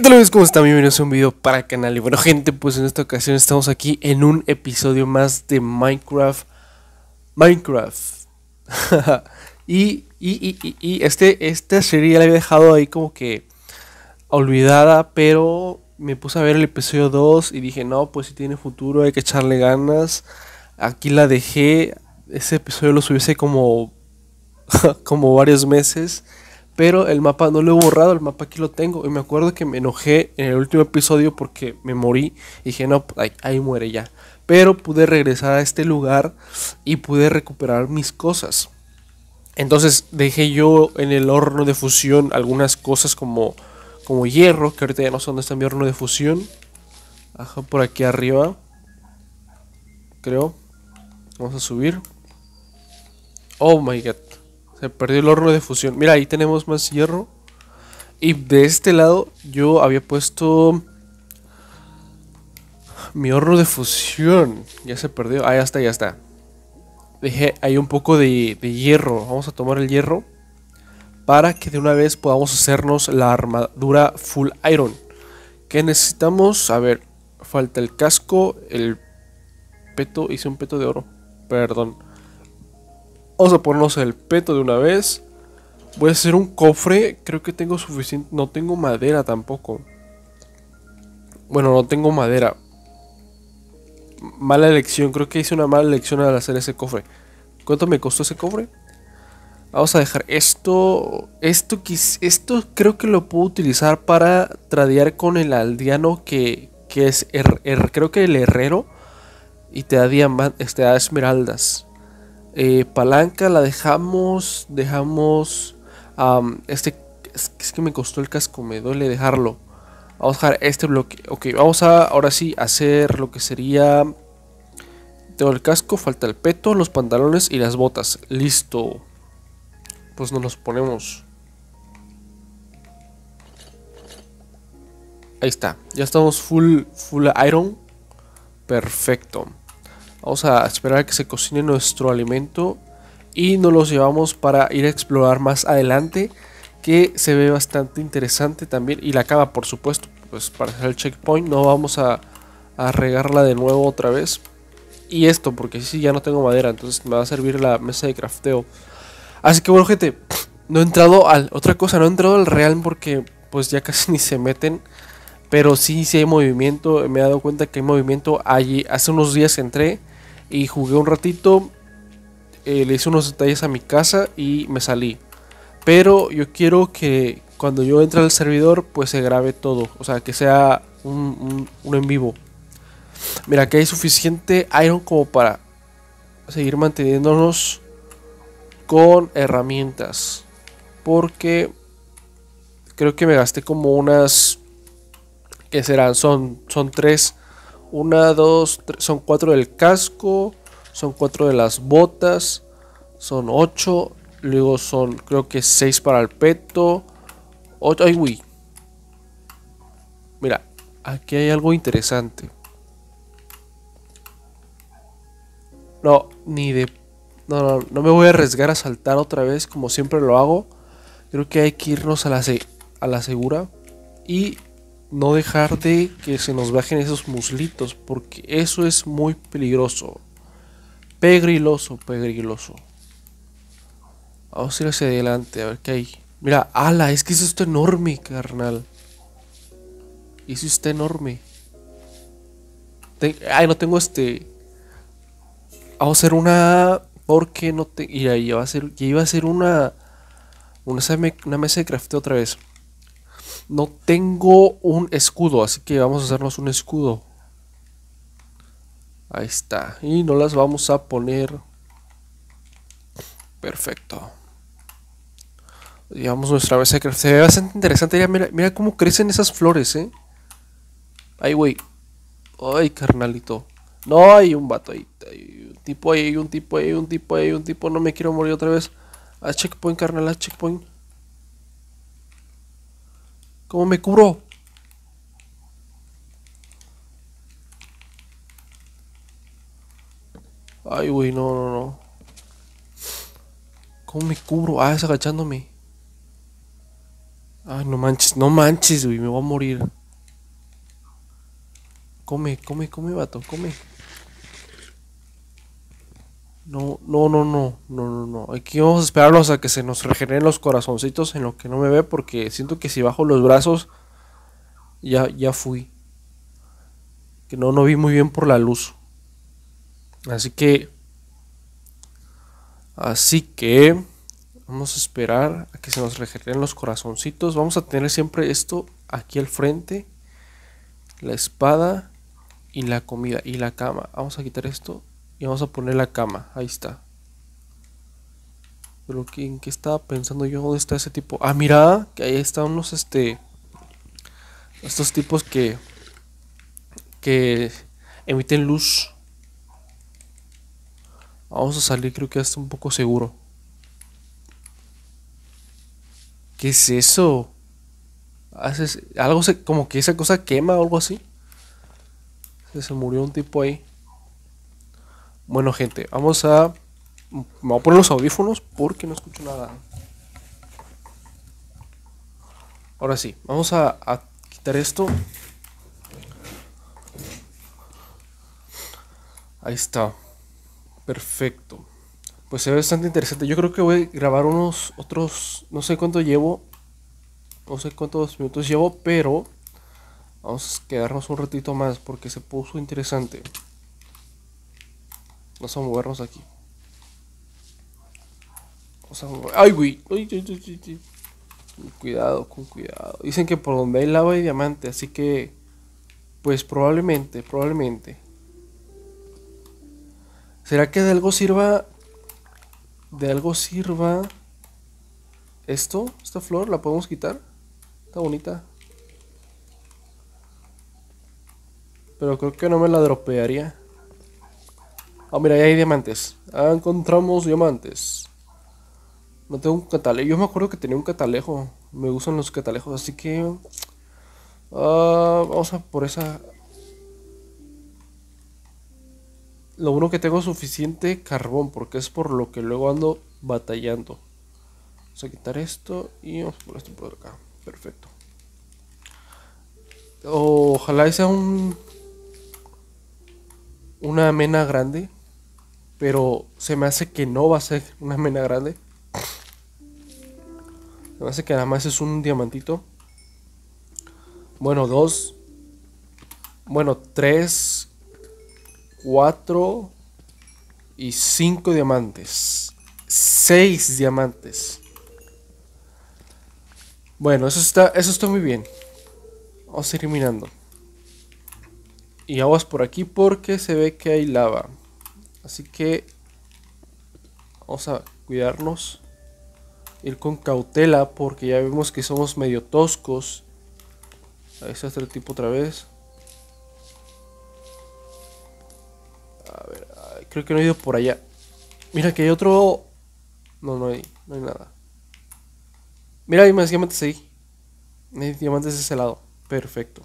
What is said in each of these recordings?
¿Qué tal amigos? ¿Cómo están? Bienvenidos a un video para el canal Y bueno gente, pues en esta ocasión estamos aquí en un episodio más de Minecraft Minecraft y, y, y, y, este, esta serie la había dejado ahí como que olvidada Pero me puse a ver el episodio 2 y dije no, pues si tiene futuro hay que echarle ganas Aquí la dejé, ese episodio lo subí hace como, como varios meses pero el mapa no lo he borrado, el mapa aquí lo tengo. Y me acuerdo que me enojé en el último episodio porque me morí. Y dije, no, pues, ahí, muere ya. Pero pude regresar a este lugar y pude recuperar mis cosas. Entonces dejé yo en el horno de fusión algunas cosas como, como hierro, que ahorita ya no sé dónde está mi horno de fusión. Ajá, por aquí arriba. Creo. Vamos a subir. Oh my god. Se perdió el horno de fusión. Mira, ahí tenemos más hierro. Y de este lado yo había puesto mi horno de fusión. Ya se perdió. Ahí está, ya está. Dejé ahí un poco de, de hierro. Vamos a tomar el hierro para que de una vez podamos hacernos la armadura full iron. ¿Qué necesitamos? A ver, falta el casco, el peto, hice un peto de oro, perdón. Vamos a ponernos el peto de una vez. Voy a hacer un cofre. Creo que tengo suficiente. No tengo madera tampoco. Bueno, no tengo madera. Mala elección. Creo que hice una mala elección al hacer ese cofre. ¿Cuánto me costó ese cofre? Vamos a dejar esto. Esto, esto creo que lo puedo utilizar para tradear con el aldeano que, es. creo que el herrero. Y te da, te este, da esmeraldas. Eh, palanca la dejamos. Dejamos. este es, que me costó el casco, me duele dejarlo. Vamos a dejar este bloque. Ok, vamos a ahora sí hacer lo que sería. Tengo el casco, falta el peto, los pantalones y las botas. Listo. Pues nos los ponemos. Ahí está. Ya estamos full, full iron. Perfecto. Vamos a esperar a que se cocine nuestro alimento y nos los llevamos para ir a explorar más adelante que se ve bastante interesante también y la cama, por supuesto pues para hacer el checkpoint no vamos a, regarla de nuevo otra vez y esto porque si sí, ya no tengo madera entonces me va a servir la mesa de crafteo así que bueno gente no he entrado al otra cosa no he entrado al realm porque pues ya casi ni se meten pero sí sí hay movimiento me he dado cuenta que hay movimiento allí hace unos días entré y jugué un ratito, eh, le hice unos detalles a mi casa y me salí. Pero yo quiero que cuando yo entre al servidor, pues se grabe todo. O sea, que sea un, en vivo. Mira, que hay suficiente iron como para seguir manteniéndonos con herramientas. Porque creo que me gasté como unas... que serán? Son, son tres una, dos, tres, son cuatro del casco, son cuatro de las botas, son ocho, luego son creo que seis para el peto, ocho, ay uy. Mira, aquí hay algo interesante. No, ni de... No, no, no me voy a arriesgar a saltar otra vez como siempre lo hago. Creo que hay que irnos a la, a la segura. Y no dejar de que se nos bajen esos muslitos, porque eso es muy peligroso. Pegriloso, pegriloso. Vamos a ir hacia adelante, a ver qué hay. Mira, ala, es que eso está enorme, carnal. Eso está enorme. Ay, no tengo este. Vamos a hacer una. Porque no te. Y ahí va a ser. Ya iba a ser una. Una, una mesa de crafteo otra vez. No tengo un escudo, así que vamos a hacernos un escudo. Ahí está. Y no las vamos a poner. Perfecto. Llevamos nuestra mesa de Se ve bastante interesante. mira, mira cómo crecen esas flores, eh. Ay, güey. Ay, carnalito. No, hay un vato ahí. Hay un tipo ahí, hay un tipo ahí, un tipo ahí, hay un tipo. No me quiero morir otra vez. A checkpoint, carnal, a checkpoint. ¿Cómo me cubro? Ay, güey, no, no, no. ¿Cómo me cubro? Ah, es agachándome. Ay, ah, no manches, no manches, güey, me voy a morir. Come, come, come, vato, come. No, no, no, no, no, no, Aquí vamos a esperarlos a que se nos regeneren los corazoncitos en lo que no me ve porque siento que si bajo los brazos ya, ya fui. Que no, no vi muy bien por la luz. Así que... Así que... Vamos a esperar a que se nos regeneren los corazoncitos. Vamos a tener siempre esto aquí al frente. La espada y la comida y la cama. Vamos a quitar esto y vamos a poner la cama. Ahí está. Pero ¿en qué estaba pensando yo? ¿Dónde está ese tipo? Ah, mira, que ahí están unos, este... Estos tipos que... Que emiten luz. Vamos a salir, creo que hasta un poco seguro. ¿Qué es eso? ¿Haces algo se, como que esa cosa quema o algo así? se murió un tipo ahí. Bueno, gente, vamos a. Me voy a poner los audífonos porque no escucho nada. Ahora sí, vamos a, quitar esto. Ahí está. Perfecto. Pues se ve bastante interesante. Yo creo que voy a grabar unos otros. No sé cuánto llevo. No sé cuántos minutos llevo, pero. Vamos a quedarnos un ratito más porque se puso interesante. Vamos a movernos aquí. Vamos a movernos ¡Ay, güey! ¡Ay, cuidado, con cuidado. Dicen que por donde hay lava hay diamante, así que. Pues probablemente, probablemente. ¿Será que de algo sirva. De algo sirva. Esto, esta flor, la podemos quitar. Está bonita. Pero creo que no me la dropearía. Ah, mira, ahí hay diamantes. Ah, encontramos diamantes. No tengo un catalejo. Yo me acuerdo que tenía un catalejo. Me gustan los catalejos, así que... Ah, vamos a por esa... Lo bueno que tengo suficiente carbón, porque es por lo que luego ando batallando. Vamos a quitar esto y vamos a poner esto por acá. Perfecto. Ojalá sea un... Una mena grande pero se me hace que no va a ser una mena grande. Se me hace que nada más es un diamantito. Bueno, dos. Bueno, tres. Cuatro. Y cinco diamantes. Seis diamantes. Bueno, eso está, eso está muy bien. Vamos a ir mirando Y aguas por aquí porque se ve que hay lava. Así que vamos a cuidarnos. Ir con cautela porque ya vemos que somos medio toscos. a está este tipo otra vez. A ver, creo que no he ido por allá. Mira que hay otro... No, no hay, no hay nada. Mira, hay más diamantes ahí. Hay diamantes de ese lado. Perfecto.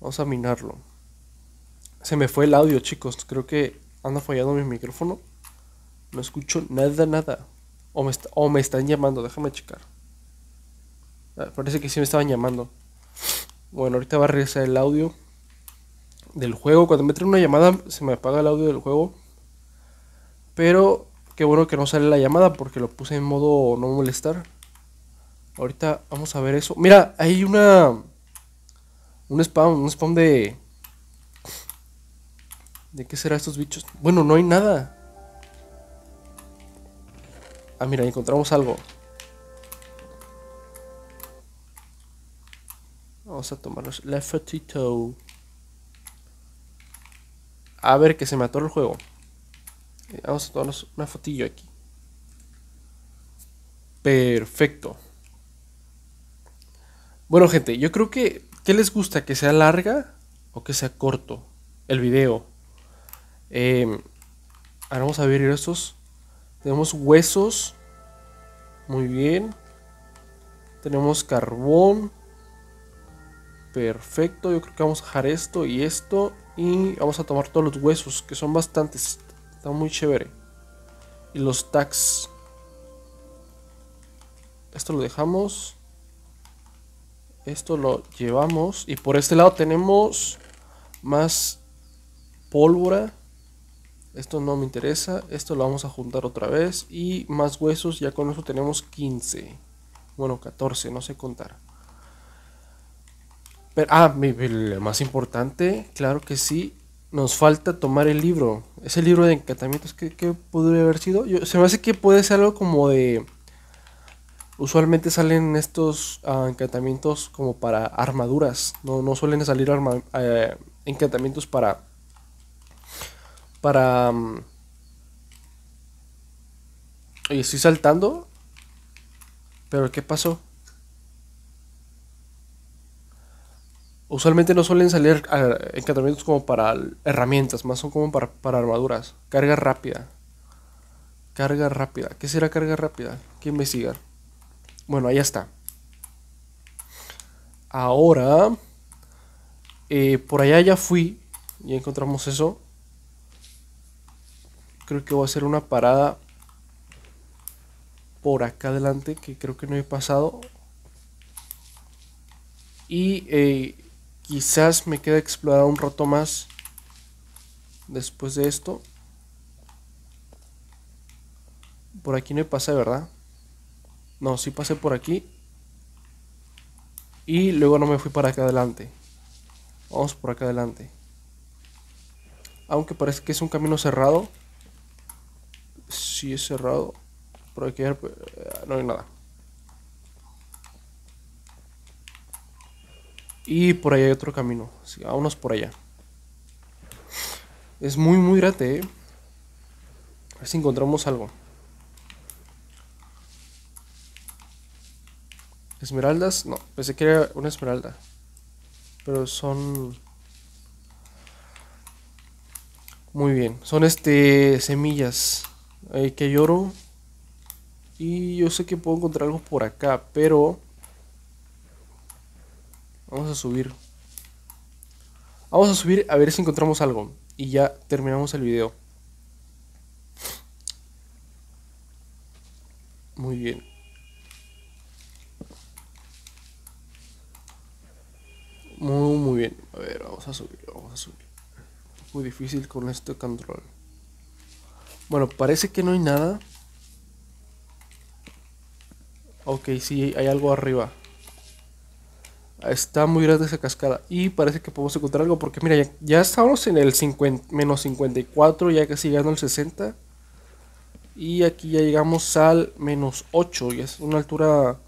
Vamos a minarlo. Se me fue el audio, chicos. Creo que anda fallando mi micrófono. No escucho nada, nada. O me, están llamando, déjame checar. Ah, parece que sí me estaban llamando. Bueno, ahorita va a regresar el audio del juego. Cuando me entra una llamada, se me apaga el audio del juego. Pero qué bueno que no sale la llamada porque lo puse en modo no molestar. Ahorita vamos a ver eso. Mira, hay una. Un spam, un spam de ¿De qué serán estos bichos? Bueno, no hay nada. Ah, mira, encontramos algo. Vamos a tomarnos la fotito A ver, que se me el juego. Eh, vamos a tomarnos una fotillo aquí. Perfecto. Bueno, gente, yo creo que... ¿Qué les gusta? ¿Que sea larga o que sea corto el video? Em, ahora vamos a abrir estos. Tenemos huesos. Muy bien. Tenemos carbón. Perfecto. Yo creo que vamos a dejar esto y esto. Y vamos a tomar todos los huesos, que son bastantes. están muy chévere. Y los tags. Esto lo dejamos. Esto lo llevamos. Y por este lado tenemos más pólvora esto no me interesa, esto lo vamos a juntar otra vez y más huesos, ya con eso tenemos 15, bueno 14, no sé contar. ah, lo más importante, claro que sí, nos falta tomar el libro, ese libro de encantamientos, ¿qué, podría haber sido? se me hace que puede ser algo como de... Usualmente salen estos ah, encantamientos como para armaduras, no, no suelen salir eh, encantamientos para para... Mm, estoy saltando. Pero ¿qué pasó? Usualmente no suelen salir encantamientos como para herramientas, más son como para, armaduras. Carga rápida. Carga rápida. ¿Qué será carga rápida? Que investigar? Bueno, ahí está. Ahora, eh, por allá ya fui y encontramos eso. Creo que voy a hacer una parada por acá adelante, que creo que no he pasado. Y eh, quizás me queda explorar un rato más después de esto. Por aquí no he pasado, ¿verdad? No, sí pasé por aquí. Y luego no me fui para acá adelante. Vamos por acá adelante. Aunque parece que es un camino cerrado. Y es cerrado. Por aquí pues, eh, no hay nada. Y por ahí hay otro camino. Así, vámonos por allá. Es muy, muy grate, ¿eh? A ver si encontramos algo. ¿Esmeraldas? No, pensé que era una esmeralda. Pero son... Muy bien, son este semillas. Eh, que lloro. Y yo sé que puedo encontrar algo por acá, pero... Vamos a subir. Vamos a subir a ver si encontramos algo. Y ya terminamos el video. Muy bien. Muy, muy bien. A ver, vamos a subir, vamos a subir. Muy difícil con este control. Bueno, parece que no hay nada. Ok, sí, hay algo arriba. Está muy grande esa cascada. Y parece que podemos encontrar algo. Porque mira, ya, estamos en el menos 54. Ya casi llegando al 60. Y aquí ya llegamos al menos 8. Y es una altura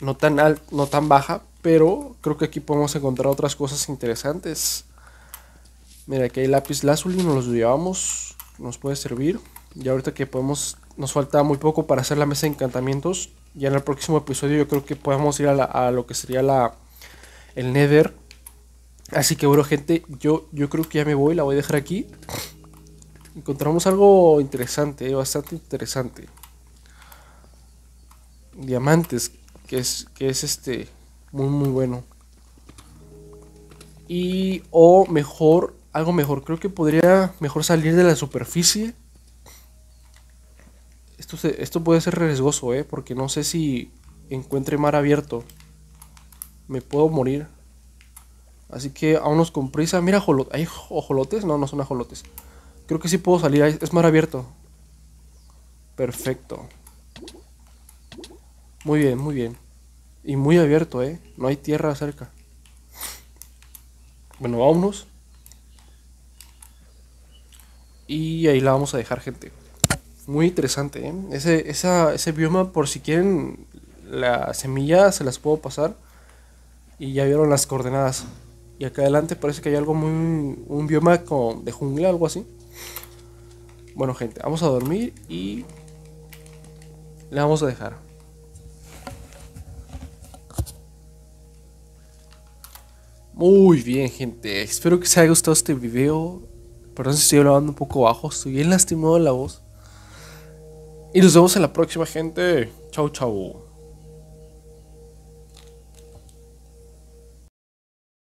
no tan, no tan baja. Pero creo que aquí podemos encontrar otras cosas interesantes. Mira, aquí hay lápiz lazuli. Nos los llevamos nos puede servir. Y ahorita que podemos, nos falta muy poco para hacer la mesa de encantamientos. Ya en el próximo episodio yo creo que podemos ir a, lo que sería la el Nether. Así que bueno gente, yo, yo creo que ya me voy, la voy a dejar aquí. Encontramos algo interesante, eh, bastante interesante. Diamantes, que es, que es este muy muy bueno. Y o mejor algo mejor. Creo que podría mejor salir de la superficie. Esto, esto puede ser riesgoso, ¿eh? Porque no sé si encuentre mar abierto. Me puedo morir. Así que vámonos con prisa. Mira, ajolotes. ¿hay ojolotes, No, no son ajolotes. Creo que sí puedo salir. Es mar abierto. Perfecto. Muy bien, muy bien. Y muy abierto, ¿eh? No hay tierra cerca. Bueno, vámonos. Y ahí la vamos a dejar, gente. Muy interesante, ¿eh? Ese, ese bioma, por si quieren, la semilla se las puedo pasar. Y ya vieron las coordenadas. Y acá adelante parece que hay algo muy... Un bioma con, de jungla, algo así. Bueno, gente, vamos a dormir y... La vamos a dejar. Muy bien, gente. Espero que os haya gustado este video. Perdón si estoy hablando un poco bajo, estoy bien lastimado en la voz. Y nos vemos en la próxima, gente. Chau, chau.